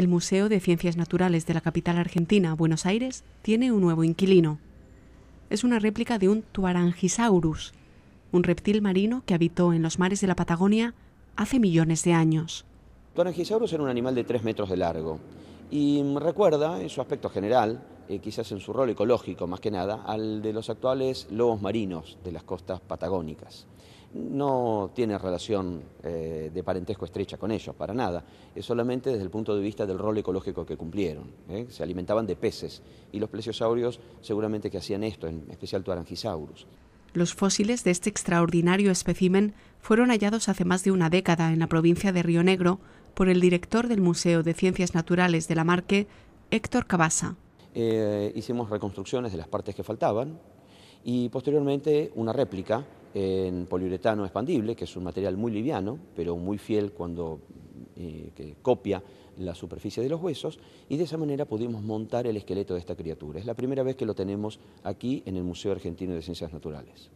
El Museo de Ciencias Naturales de la capital argentina, Buenos Aires, tiene un nuevo inquilino. Es una réplica de un Tuarangisaurus, un reptil marino que habitó en los mares de la Patagonia hace millones de años. Tuarangisaurus era un animal de 3 metros de largo y recuerda, en su aspecto general, eh, quizás en su rol ecológico más que nada, al de los actuales lobos marinos de las costas patagónicas no tiene relación eh, de parentesco estrecha con ellos, para nada. Es solamente desde el punto de vista del rol ecológico que cumplieron. ¿eh? Se alimentaban de peces y los plesiosaurios seguramente que hacían esto, en especial Tuarangisaurus. Los fósiles de este extraordinario espécimen fueron hallados hace más de una década en la provincia de Río Negro por el director del Museo de Ciencias Naturales de la Marque, Héctor Cabasa. Eh, hicimos reconstrucciones de las partes que faltaban y posteriormente una réplica en poliuretano expandible, que es un material muy liviano, pero muy fiel cuando eh, copia la superficie de los huesos, y de esa manera pudimos montar el esqueleto de esta criatura. Es la primera vez que lo tenemos aquí en el Museo Argentino de Ciencias Naturales.